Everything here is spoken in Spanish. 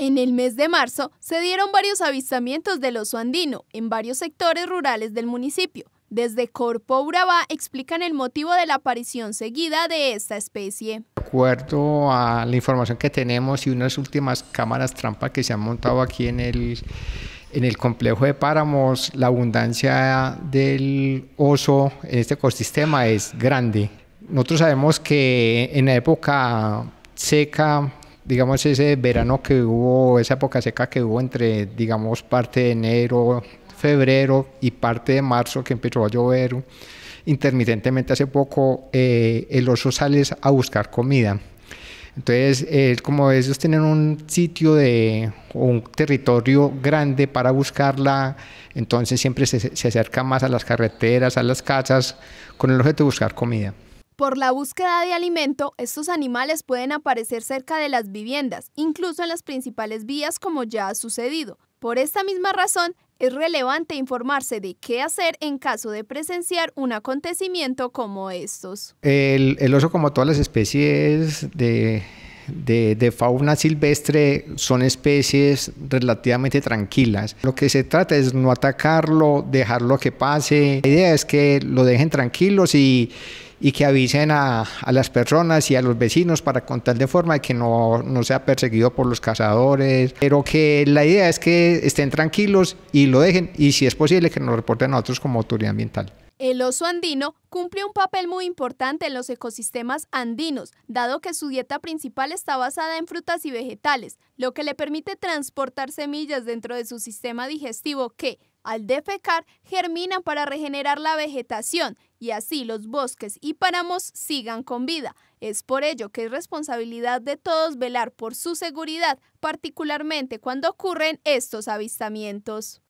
En el mes de marzo se dieron varios avistamientos del oso andino en varios sectores rurales del municipio. Desde Corpo Urabá explican el motivo de la aparición seguida de esta especie. De acuerdo a la información que tenemos y unas últimas cámaras trampa que se han montado aquí en el, en el complejo de páramos, la abundancia del oso en este ecosistema es grande. Nosotros sabemos que en la época seca digamos, ese verano que hubo, esa época seca que hubo entre, digamos, parte de enero, febrero y parte de marzo que empezó a llover intermitentemente hace poco, eh, el oso sale a buscar comida. Entonces, como ellos tienen un sitio de un territorio grande para buscarla, entonces siempre se, se acerca más a las carreteras, a las casas, con el objeto de buscar comida. Por la búsqueda de alimento, estos animales pueden aparecer cerca de las viviendas, incluso en las principales vías como ya ha sucedido. Por esta misma razón, es relevante informarse de qué hacer en caso de presenciar un acontecimiento como estos. El, oso, como todas las especies de, de, fauna silvestre, son especies relativamente tranquilas. Lo que se trata es no atacarlo, dejarlo que pase. La idea es que lo dejen tranquilos y y que avisen a, las personas y a los vecinos para contar de forma de que no, no, sea perseguido por los cazadores, pero que la idea es que estén tranquilos y lo dejen y si es posible que nos reporten a nosotros como autoridad ambiental. El oso andino cumple un papel muy importante en los ecosistemas andinos, dado que su dieta principal está basada en frutas y vegetales, lo que le permite transportar semillas dentro de su sistema digestivo que, al defecar germinan para regenerar la vegetación y así los bosques y páramos sigan con vida. Es por ello que es responsabilidad de todos velar por su seguridad, particularmente cuando ocurren estos avistamientos.